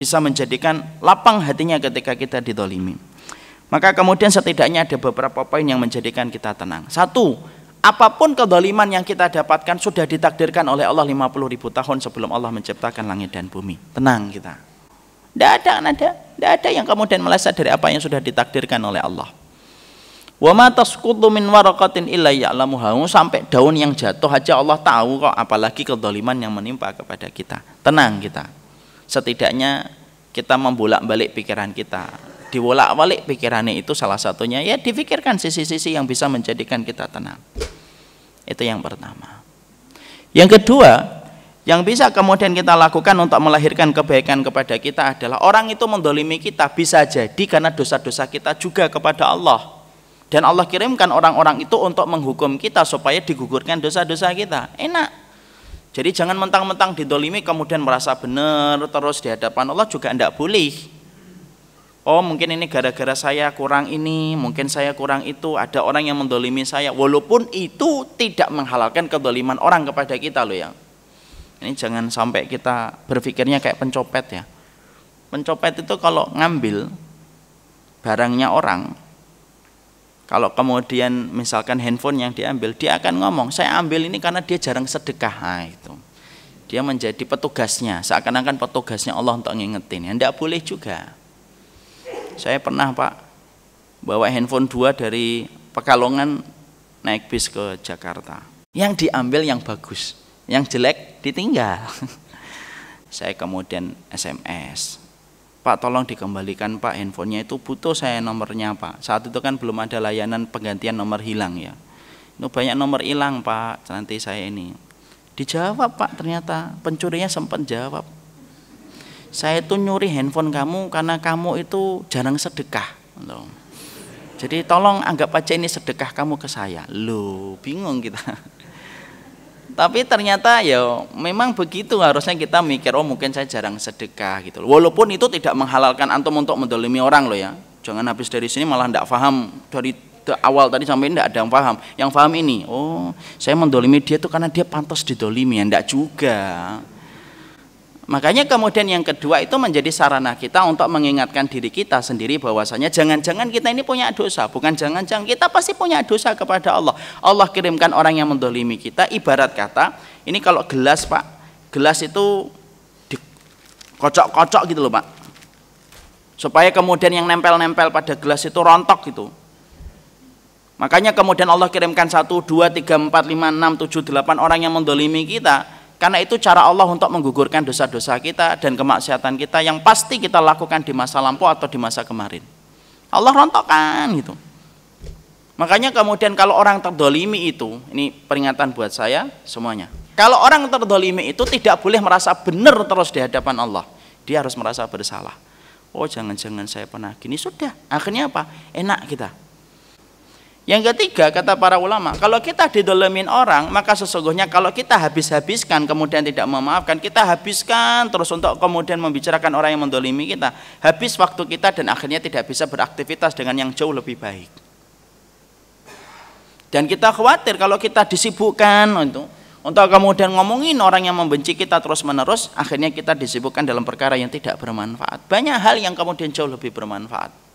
bisa menjadikan lapang hatinya ketika kita didolimi. Maka kemudian setidaknya ada beberapa poin yang menjadikan kita tenang. Satu, apapun kedoliman yang kita dapatkan sudah ditakdirkan oleh Allah 50 ribu tahun sebelum Allah menciptakan langit dan bumi. Tenang kita. Tidak ada, ada, tidak ada yang kemudian meleset dari apa yang sudah ditakdirkan oleh Allah. Wa ma tasqutu min waraqatin illa ya'lamuha. Oh, sampai daun yang jatuh aja Allah tahu kok, apalagi kedoliman yang menimpa kepada kita. Tenang kita setidaknya kita membolak-balik pikiran kita diwolak-walik pikirannya itu salah satunya ya difikirkan sisi-sisi yang bisa menjadikan kita tenang itu yang pertama yang kedua yang bisa kemudian kita lakukan untuk melahirkan kebaikan kepada kita adalah orang itu mendolimi kita bisa jadi karena dosa-dosa kita juga kepada Allah dan Allah kirimkan orang-orang itu untuk menghukum kita supaya digugurkan dosa-dosa kita enak jadi jangan mentang-mentang didolimi kemudian merasa benar terus di hadapan Allah juga tidak boleh. Oh mungkin ini gara-gara saya kurang ini, mungkin saya kurang itu, ada orang yang mendolimi saya. Walaupun itu tidak menghalalkan kedoliman orang kepada kita loh ya. Ini jangan sampai kita berpikirnya kayak pencopet ya. Pencopet itu kalau ngambil barangnya orang, kalau kemudian misalkan handphone yang diambil, dia akan ngomong, saya ambil ini karena dia jarang sedekah. Nah, itu. Dia menjadi petugasnya, seakan-akan petugasnya Allah untuk ngingetin. Ya, tidak boleh juga. Saya pernah Pak, bawa handphone dua dari Pekalongan naik bis ke Jakarta. Yang diambil yang bagus, yang jelek ditinggal. saya kemudian SMS, Pak tolong dikembalikan Pak handphonenya itu butuh saya nomornya Pak saat itu kan belum ada layanan penggantian nomor hilang ya itu banyak nomor hilang Pak nanti saya ini dijawab Pak ternyata pencurinya sempat jawab saya itu nyuri handphone kamu karena kamu itu jarang sedekah loh. Gitu. jadi tolong anggap aja ini sedekah kamu ke saya loh bingung kita tapi ternyata ya memang begitu harusnya kita mikir oh mungkin saya jarang sedekah gitu walaupun itu tidak menghalalkan antum untuk mendolimi orang loh ya jangan habis dari sini malah tidak paham dari awal tadi sampai tidak ada yang paham yang paham ini oh saya mendolimi dia tuh karena dia pantas didolimi ya tidak juga Makanya kemudian yang kedua itu menjadi sarana kita untuk mengingatkan diri kita sendiri bahwasanya jangan-jangan kita ini punya dosa, bukan jangan-jangan kita pasti punya dosa kepada Allah. Allah kirimkan orang yang mendolimi kita, ibarat kata ini kalau gelas pak, gelas itu dikocok-kocok gitu loh pak, supaya kemudian yang nempel-nempel pada gelas itu rontok gitu. Makanya kemudian Allah kirimkan satu, dua, tiga, empat, lima, enam, tujuh, delapan orang yang mendolimi kita karena itu cara Allah untuk menggugurkan dosa-dosa kita dan kemaksiatan kita yang pasti kita lakukan di masa lampau atau di masa kemarin. Allah rontokkan gitu. Makanya kemudian kalau orang terdolimi itu, ini peringatan buat saya semuanya. Kalau orang terdolimi itu tidak boleh merasa benar terus di hadapan Allah. Dia harus merasa bersalah. Oh jangan-jangan saya pernah gini. Sudah, akhirnya apa? Enak kita yang ketiga kata para ulama, kalau kita didolemin orang, maka sesungguhnya kalau kita habis-habiskan kemudian tidak memaafkan, kita habiskan terus untuk kemudian membicarakan orang yang mendolimi kita. Habis waktu kita dan akhirnya tidak bisa beraktivitas dengan yang jauh lebih baik. Dan kita khawatir kalau kita disibukkan untuk oh, untuk kemudian ngomongin orang yang membenci kita terus-menerus, akhirnya kita disibukkan dalam perkara yang tidak bermanfaat. Banyak hal yang kemudian jauh lebih bermanfaat.